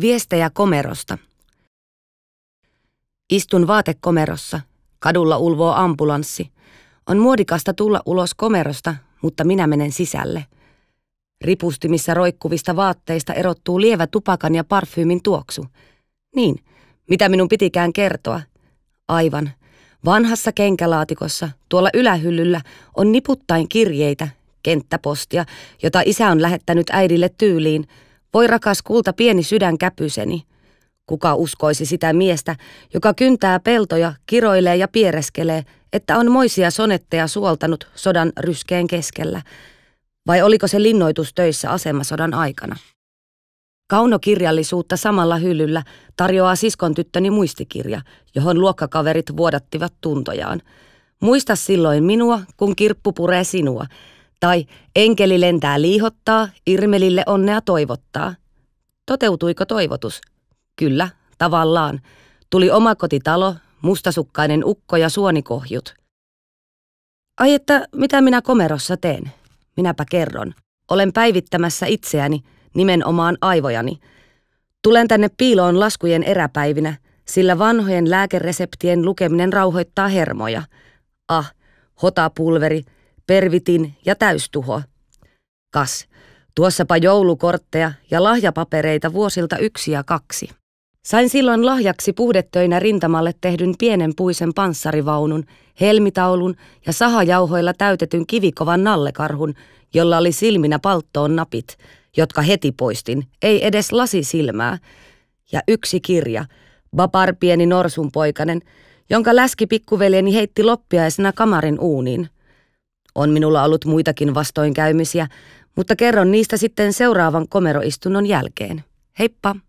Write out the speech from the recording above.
Viestejä komerosta. Istun vaatekomerossa. Kadulla ulvoo ambulanssi. On muodikasta tulla ulos komerosta, mutta minä menen sisälle. Ripustimissa roikkuvista vaatteista erottuu lievä tupakan ja parfyymin tuoksu. Niin, mitä minun pitikään kertoa? Aivan. Vanhassa kenkälaatikossa, tuolla ylähyllyllä, on niputtain kirjeitä, kenttäpostia, jota isä on lähettänyt äidille tyyliin – voi rakas kulta pieni sydän käpyseni. Kuka uskoisi sitä miestä, joka kyntää peltoja, kiroilee ja piereskelee, että on moisia sonetteja suoltanut sodan ryskeen keskellä? Vai oliko se linnoitus töissä asemasodan aikana? Kaunokirjallisuutta samalla hyllyllä tarjoaa siskon tyttöni muistikirja, johon luokkakaverit vuodattivat tuntojaan. Muista silloin minua, kun kirppu puree sinua – tai enkeli lentää liihottaa, Irmelille onnea toivottaa. Toteutuiko toivotus? Kyllä, tavallaan. Tuli omakotitalo, mustasukkainen ukko ja suonikohjut. Ai että, mitä minä komerossa teen? Minäpä kerron. Olen päivittämässä itseäni, nimenomaan aivojani. Tulen tänne piiloon laskujen eräpäivinä, sillä vanhojen lääkereseptien lukeminen rauhoittaa hermoja. Ah, hotapulveri, pervitin ja täystuho. Kas, tuossapa joulukortteja ja lahjapapereita vuosilta yksi ja kaksi. Sain silloin lahjaksi puhdettöinä rintamalle tehdyn pienen puisen panssarivaunun, helmitaulun ja sahajauhoilla täytetyn kivikovan nallekarhun, jolla oli silminä palttoon napit, jotka heti poistin, ei edes lasisilmää, ja yksi kirja, Bapar pieni norsunpoikanen, jonka läski pikkuveljeni heitti loppiaisena kamarin uuniin. On minulla ollut muitakin vastoinkäymisiä, mutta kerron niistä sitten seuraavan komeroistunnon jälkeen. Heippa!